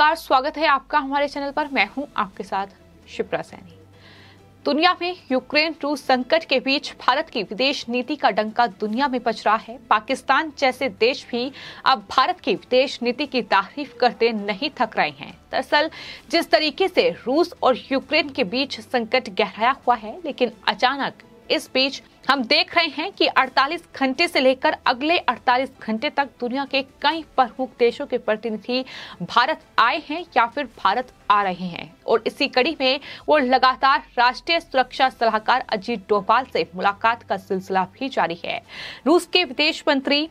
नमस्कार स्वागत है आपका हमारे चैनल पर मैं हूं आपके साथ शिप्रा सैनी दुनिया में यूक्रेन रूस संकट के बीच भारत की विदेश नीति का डंका दुनिया में बच रहा है पाकिस्तान जैसे देश भी अब भारत की विदेश नीति की तारीफ करते नहीं थक रहे हैं दरअसल जिस तरीके से रूस और यूक्रेन के बीच संकट गहराया हुआ है लेकिन अचानक इस बीच हम देख रहे हैं कि 48 घंटे से लेकर अगले 48 घंटे तक दुनिया के कई प्रमुख देशों के प्रतिनिधि भारत आए हैं या फिर भारत आ रहे हैं और इसी कड़ी में वो लगातार राष्ट्रीय सुरक्षा सलाहकार अजीत डोभाल से मुलाकात का सिलसिला भी जारी है रूस के विदेश मंत्री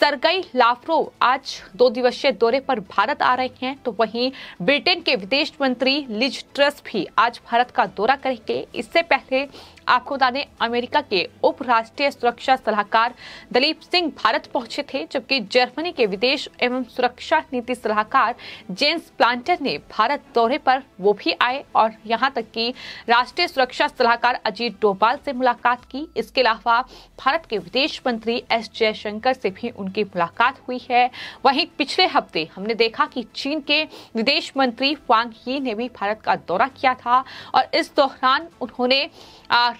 सरगई लाफ्रो आज दो दिवसीय दौरे पर भारत आ रहे हैं तो वहीं ब्रिटेन के विदेश मंत्री लिज ट्रस भी आज भारत का दौरा करेंगे इससे पहले आपको बता दें अमेरिका के उप राष्ट्रीय सुरक्षा सलाहकार दलीप सिंह भारत पहुंचे थे जबकि जर्मनी के विदेश एवं सुरक्षा नीति सलाहकार जेम्स प्लांटर ने भारत दौरे पर वो भी आए और यहां तक कि राष्ट्रीय सुरक्षा सलाहकार अजीत डोभाल से मुलाकात की इसके अलावा भारत के विदेश मंत्री एस जयशंकर से भी उनकी मुलाकात हुई है वहीं पिछले हफ्ते हमने देखा कि चीन के विदेश मंत्री वांग ही ने भी भारत का दौरा किया था और इस दौरान उन्होंने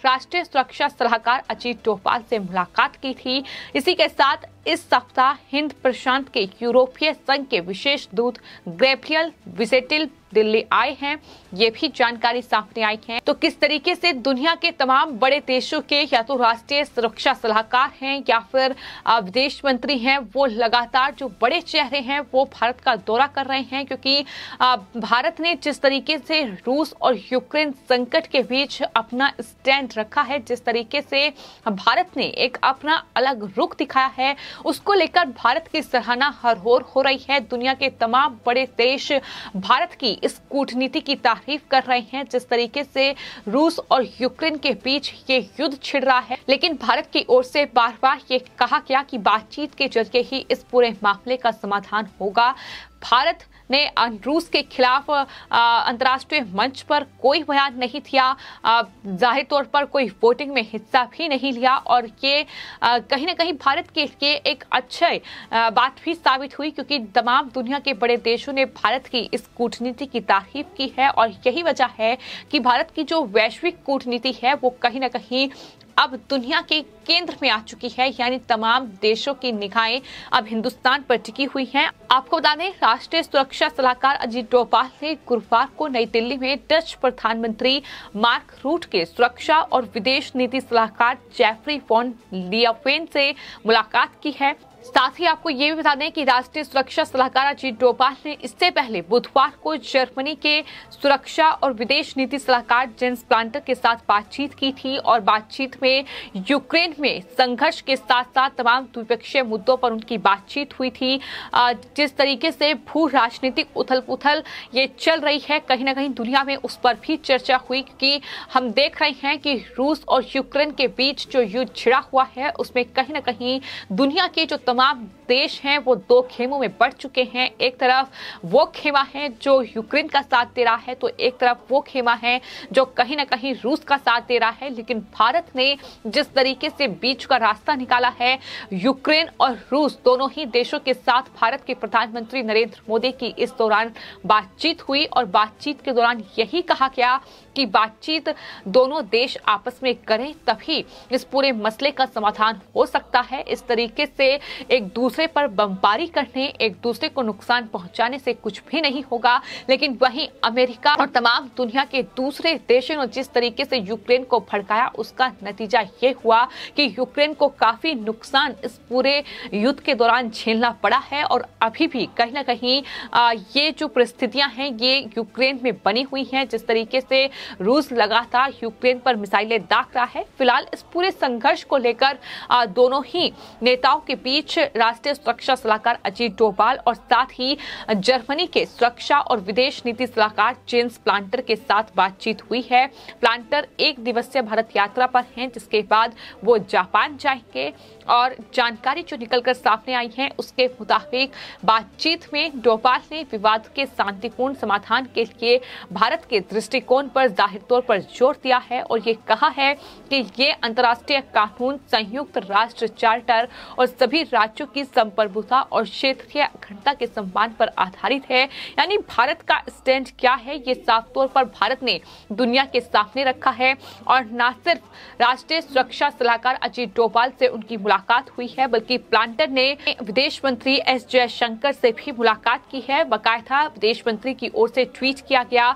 राष्ट्रीय सुरक्षा सलाहकार अजीत डोभाल से मुलाकात की थी इसी के साथ इस सप्ताह हिंद प्रशांत के यूरोपीय संघ के विशेष दूत ग्रेफियल विसेटिल दिल्ली आए हैं ये भी जानकारी सामने आई है तो किस तरीके से दुनिया के तमाम बड़े देशों के या तो राष्ट्रीय सुरक्षा सलाहकार हैं या फिर विदेश मंत्री हैं वो लगातार जो बड़े चेहरे हैं वो भारत का दौरा कर रहे हैं क्योंकि भारत ने जिस तरीके से रूस और यूक्रेन संकट के बीच अपना स्टैंड रखा है जिस तरीके से भारत ने एक अपना अलग रुख दिखाया है उसको लेकर भारत की सराहना हर हो रही है दुनिया के तमाम बड़े देश भारत की इस कूटनीति की तारीफ कर रहे हैं जिस तरीके से रूस और यूक्रेन के बीच ये युद्ध छिड़ रहा है लेकिन भारत की ओर से बार बार ये कहा गया कि बातचीत के जरिए ही इस पूरे मामले का समाधान होगा भारत ने रूस के खिलाफ अंतर्राष्ट्रीय मंच पर कोई बयान नहीं दिया जाहिर तौर पर कोई वोटिंग में हिस्सा भी नहीं लिया और ये कहीं ना कहीं भारत के लिए एक अच्छे बात भी साबित हुई क्योंकि तमाम दुनिया के बड़े देशों ने भारत की इस कूटनीति की तारीफ की है और यही वजह है कि भारत की जो वैश्विक कूटनीति है वो कहीं ना कहीं अब दुनिया के केंद्र में आ चुकी है यानी तमाम देशों की निगाहें अब हिंदुस्तान पर टिकी हुई हैं आपको बता दें राष्ट्रीय सुरक्षा सलाहकार अजीत डोभाल ने गुरुवार को नई दिल्ली में डच प्रधानमंत्री मार्क रूट के सुरक्षा और विदेश नीति सलाहकार जेफरी फोन लियाफेन से मुलाकात की है साथ ही आपको ये भी बता दें कि राष्ट्रीय सुरक्षा सलाहकार अजीत डोभाल ने इससे पहले बुधवार को जर्मनी के सुरक्षा और विदेश नीति सलाहकार जेन्स प्लांटर के साथ बातचीत की थी और बातचीत में यूक्रेन में संघर्ष के साथ साथ तमाम द्विपक्षीय मुद्दों पर उनकी बातचीत हुई थी जिस तरीके से भू राजनीतिक उथल पुथल ये चल रही है कहीं ना कहीं दुनिया में उस पर भी चर्चा हुई क्योंकि हम देख रहे हैं कि रूस और यूक्रेन के बीच जो युद्ध छिड़ा हुआ है उसमें कहीं ना कहीं दुनिया के जो तो तमाम देश हैं वो दो खेमों में बढ़ चुके हैं एक तरफ वो खेमा है जो यूक्रेन का साथ दे रहा है तो एक तरफ वो खेमा है जो कहीं ना कहीं रूस का साथ दे रहा है लेकिन भारत ने जिस तरीके से बीच का रास्ता निकाला है यूक्रेन और रूस दोनों ही देशों के साथ भारत के प्रधानमंत्री नरेंद्र मोदी की इस दौरान बातचीत हुई और बातचीत के दौरान यही कहा गया कि बातचीत दोनों देश आपस में करें तभी इस पूरे मसले का समाधान हो सकता है इस तरीके से एक दूसरे पर बमबारी करने एक दूसरे को नुकसान पहुंचाने से कुछ भी नहीं होगा लेकिन वहीं अमेरिका और तमाम दुनिया के दूसरे देशों ने जिस तरीके से यूक्रेन को भड़काया उसका नतीजा ये हुआ कि यूक्रेन को काफी नुकसान इस पूरे युद्ध के दौरान झेलना पड़ा है और अभी भी कहीं ना कहीं ये जो परिस्थितियां हैं ये यूक्रेन में बनी हुई हैं जिस तरीके से रूस लगातार यूक्रेन पर मिसाइलें दाग रहा है फिलहाल इस पूरे संघर्ष को लेकर दोनों ही नेताओं के बीच बीच राष्ट्रीय सुरक्षा सलाहकार अजीत डोभाल और साथ ही जर्मनी के सुरक्षा और विदेश नीति सलाहकार जेम्स प्लांटर के साथ बातचीत हुई है प्लांटर एक दिवसीय भारत यात्रा पर हैं जिसके बाद वो जापान जाएंगे और जानकारी जो निकलकर सामने आई है उसके मुताबिक बातचीत में डोभाल ने विवाद के शांतिपूर्ण समाधान के लिए भारत के दृष्टिकोण पर जाहिर तौर पर जोर दिया है और ये कहा है कि ये अंतर्राष्ट्रीय कानून संयुक्त राष्ट्र चार्टर और सभी राज्यों की संप्रभुता और क्षेत्रीय अखंडता के सम्मान पर आधारित है यानी भारत का स्टैंड क्या है ये साफ तौर पर भारत ने दुनिया के सामने रखा है और न सिर्फ राष्ट्रीय सुरक्षा सलाहकार अजीत डोभाल से उनकी मुलाकात मुलाकात हुई है बल्कि प्लांटर ने विदेश मंत्री एस जयशंकर से भी मुलाकात की है बकायदा विदेश मंत्री की ओर से ट्वीट किया गया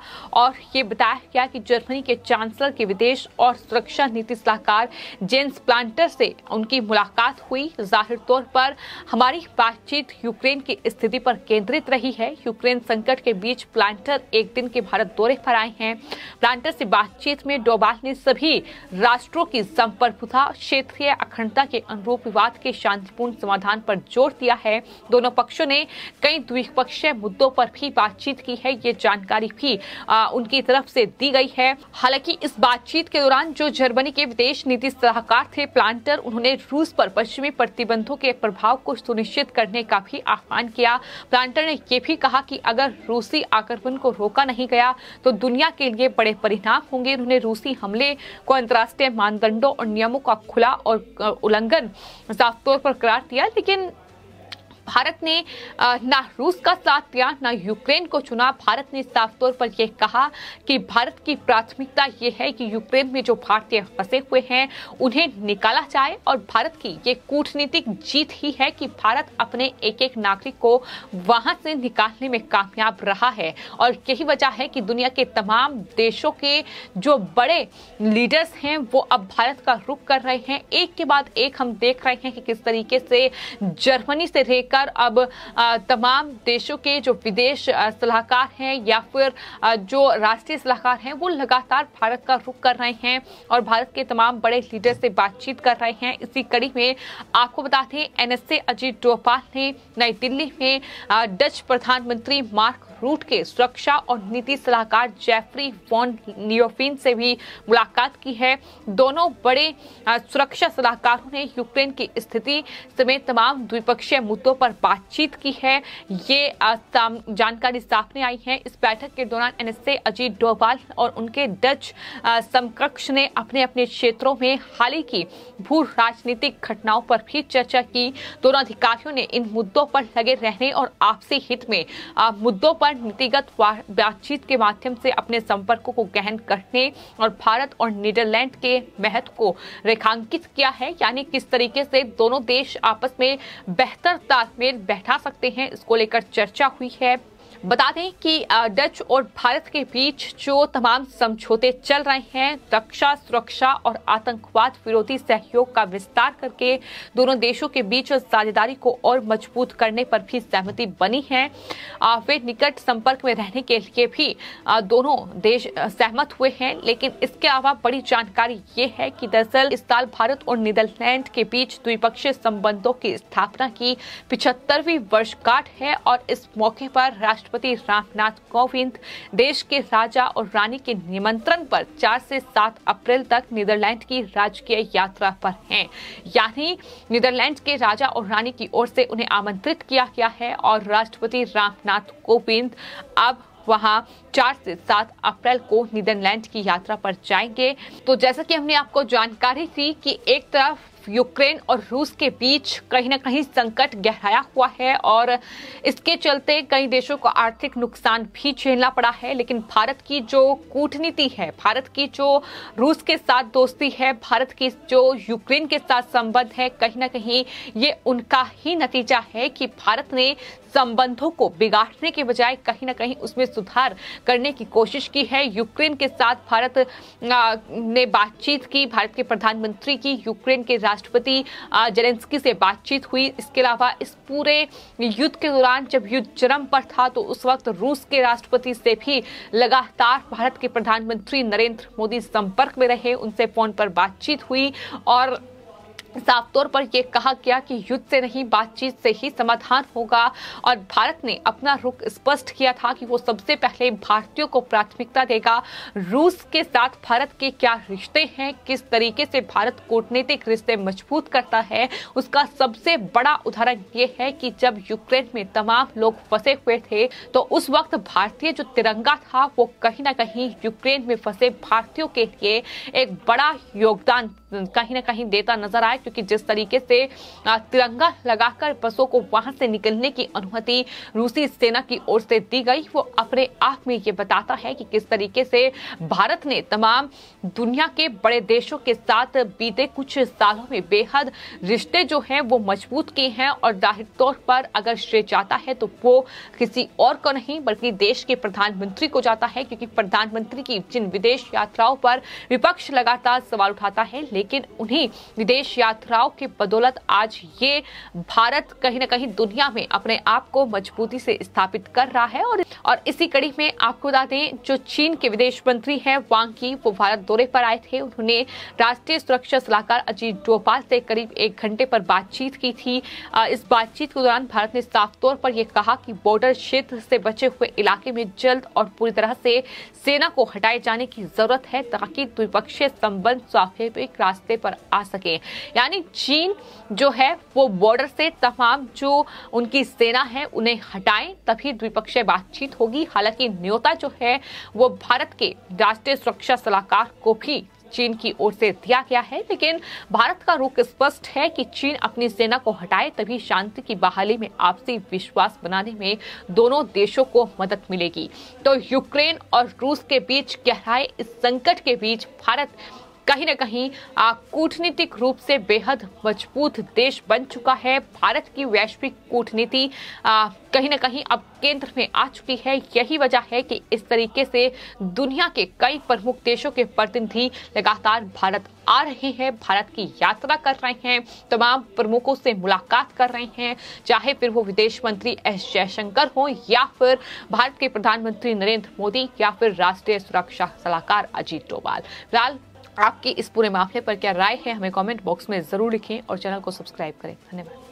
और ये बताया गया कि जर्मनी के चांसलर के विदेश और सुरक्षा नीति सलाहकार जेम्स प्लांटर से उनकी मुलाकात हुई जाहिर तौर पर हमारी बातचीत यूक्रेन की स्थिति पर केंद्रित रही है यूक्रेन संकट के बीच प्लांटर एक दिन के भारत दौरे पर आए हैं प्लांटर से बातचीत में डोबाल ने सभी राष्ट्रों की संप्रभुता क्षेत्रीय अखंडता के भू विवाद के शांतिपूर्ण समाधान पर जोर दिया है दोनों पक्षों ने कई द्विपक्षीय मुद्दों पर भी बातचीत की है ये जानकारी भी आ, उनकी तरफ से दी गई है हालांकि इस बातचीत के दौरान जो जर्मनी के विदेश नीति सलाहकार थे प्लांटर उन्होंने रूस पर पश्चिमी प्रतिबंधों के प्रभाव को सुनिश्चित करने का भी आह्वान किया प्लांटर ने यह भी कहा कि अगर रूसी आक्रमण को रोका नहीं गया तो दुनिया के लिए बड़े परिणाम होंगे उन्होंने रूसी हमले को अंतर्राष्ट्रीय मानदंडों और नियमों का खुला और उल्लंघन साफ तौर पर करार दिया लेकिन भारत ने ना रूस का साथ दिया ना यूक्रेन को चुना भारत ने साफ तौर पर यह कहा कि भारत की प्राथमिकता यह है कि यूक्रेन में जो भारतीय फंसे हुए हैं उन्हें निकाला जाए और भारत की ये कूटनीतिक जीत ही है कि भारत अपने एक एक नागरिक को वहां से निकालने में कामयाब रहा है और यही वजह है कि दुनिया के तमाम देशों के जो बड़े लीडर्स हैं वो अब भारत का रुख कर रहे हैं एक के बाद एक हम देख रहे हैं कि किस तरीके से जर्मनी से रेख लेकर अब तमाम देशों के जो विदेश सलाहकार हैं या फिर जो राष्ट्रीय सलाहकार हैं वो लगातार भारत का रुख कर रहे हैं और भारत के तमाम बड़े लीडर से बातचीत कर रहे हैं इसी कड़ी में आपको बता दें एनएसए अजीत डोपाल ने नई दिल्ली में डच प्रधानमंत्री मार्क रूट के सुरक्षा और नीति सलाहकार जेफरी वॉन नियोफिन से भी मुलाकात की है दोनों बड़े सुरक्षा सलाहकारों ने यूक्रेन की स्थिति समेत तमाम द्विपक्षीय मुद्दों पर बातचीत की है ये जानकारी सामने आई है इस बैठक के दौरान एनएसए अजीत डोभाल और उनके डच समकक्ष ने अपने अपने क्षेत्रों में हाल ही की भू राजनीतिक घटनाओं पर भी चर्चा की दोनों अधिकारियों ने इन मुद्दों पर लगे रहने और आपसी हित में मुद्दों पर लगातार नीतिगत बातचीत के माध्यम से अपने संपर्कों को गहन करने और भारत और नीदरलैंड के महत्व को रेखांकित किया है यानी किस तरीके से दोनों देश आपस में बेहतर तालमेल बैठा सकते हैं इसको लेकर चर्चा हुई है बता दें कि डच और भारत के बीच जो तमाम समझौते चल रहे हैं रक्षा सुरक्षा और आतंकवाद विरोधी सहयोग का विस्तार करके दोनों देशों के बीच साझेदारी को और मजबूत करने पर भी सहमति बनी है वे निकट संपर्क में रहने के लिए भी दोनों देश सहमत हुए हैं लेकिन इसके अलावा बड़ी जानकारी ये है कि दरअसल इस साल भारत और नीदरलैंड के बीच द्विपक्षीय संबंधों की स्थापना की पिछहत्तरवीं वर्षगांठ है और इस मौके पर राष्ट्रपति राष्ट्रपति रामनाथ कोविंद देश के राजा और रानी के निमंत्रण पर 4 से 7 अप्रैल तक नीदरलैंड की राजकीय यात्रा पर हैं यानी नीदरलैंड के राजा और रानी की ओर से उन्हें आमंत्रित किया गया है और राष्ट्रपति रामनाथ कोविंद अब वहाँ चार से सात अप्रैल को नीदरलैंड की यात्रा पर जाएंगे तो जैसा कि हमने आपको जानकारी थी कि एक तरफ यूक्रेन और रूस के बीच कहीं ना कहीं संकट गहराया हुआ है और इसके चलते कई देशों को आर्थिक नुकसान भी झेलना पड़ा है लेकिन भारत की जो कूटनीति है भारत की जो रूस के साथ दोस्ती है भारत की जो यूक्रेन के साथ संबंध है कहीं ना कहीं ये उनका ही नतीजा है कि भारत ने संबंधों को बिगाड़ने के बजाय कहीं ना कहीं उसमें सुधार करने की कोशिश की है यूक्रेन के साथ भारत ने बातचीत की भारत के प्रधानमंत्री की यूक्रेन के राष्ट्रपति जेलेंस्की से बातचीत हुई इसके अलावा इस पूरे युद्ध के दौरान जब युद्ध चरम पर था तो उस वक्त रूस के राष्ट्रपति से भी लगातार भारत के प्रधानमंत्री नरेंद्र मोदी संपर्क में रहे उनसे फोन पर बातचीत हुई और साफ तौर पर यह कहा गया कि युद्ध से नहीं बातचीत से ही समाधान होगा और भारत ने अपना रुख स्पष्ट किया था कि वो सबसे पहले भारतीयों को प्राथमिकता देगा रूस के साथ भारत के क्या रिश्ते हैं किस तरीके से भारत कूटनीतिक रिश्ते मजबूत करता है उसका सबसे बड़ा उदाहरण यह है कि जब यूक्रेन में तमाम लोग फंसे हुए थे तो उस वक्त भारतीय जो तिरंगा था वो कहीं ना कहीं यूक्रेन में फंसे भारतीयों के लिए एक बड़ा योगदान कहीं ना कहीं देता नजर आया क्योंकि जिस तरीके से तिरंगा लगाकर बसों को वहां से निकलने की अनुमति रूसी सेना की ओर से दी गई वो अपने आप में ये बताता है कि किस तरीके से भारत ने तमाम दुनिया के बड़े देशों के साथ बीते कुछ सालों में बेहद रिश्ते जो हैं वो मजबूत किए हैं और जाहिर तौर पर अगर श्रेय जाता है तो वो किसी और को नहीं बल्कि देश के प्रधानमंत्री को जाता है क्योंकि प्रधानमंत्री की जिन विदेश यात्राओं पर विपक्ष लगातार सवाल उठाता है लेकिन उन्हीं विदेश यात्रा पाथराव की बदौलत आज ये भारत कहीं ना कहीं दुनिया में अपने आप को मजबूती से स्थापित कर रहा है और और इसी कड़ी में आपको बता दें जो चीन के विदेश मंत्री हैं वांग की वो भारत दौरे पर आए थे उन्होंने राष्ट्रीय सुरक्षा सलाहकार अजीत डोभाल से करीब एक घंटे पर बातचीत की थी इस बातचीत के दौरान भारत ने साफ तौर पर यह कहा कि बॉर्डर क्षेत्र से बचे हुए इलाके में जल्द और पूरी तरह से सेना को हटाए जाने की जरूरत है ताकि द्विपक्षीय संबंध स्वाभाविक रास्ते पर आ सके यानी चीन जो है वो बॉर्डर से तमाम जो उनकी सेना है उन्हें हटाएं तभी द्विपक्षीय बातचीत होगी हालांकि न्योता जो है वो भारत के राष्ट्रीय सुरक्षा सलाहकार को भी चीन की ओर से दिया गया है लेकिन भारत का रुख स्पष्ट है कि चीन अपनी सेना को हटाए तभी शांति की बहाली में आपसी विश्वास बनाने में दोनों देशों को मदद मिलेगी तो यूक्रेन और रूस के बीच गहराए इस संकट के बीच भारत कहीं ना कहीं कूटनीतिक रूप से बेहद मजबूत देश बन चुका है भारत की वैश्विक कूटनीति कहीं ना कहीं अब केंद्र में आ चुकी है यही वजह है कि इस तरीके से दुनिया के कई प्रमुख देशों के प्रतिनिधि लगातार भारत आ रहे हैं भारत की यात्रा कर रहे हैं तमाम प्रमुखों से मुलाकात कर रहे हैं चाहे फिर वो विदेश मंत्री एस जयशंकर हों या फिर भारत के प्रधानमंत्री नरेंद्र मोदी या फिर राष्ट्रीय सुरक्षा सलाहकार अजीत डोभाल फिलहाल आपकी इस पूरे मामले पर क्या राय है हमें कमेंट बॉक्स में ज़रूर लिखें और चैनल को सब्सक्राइब करें धन्यवाद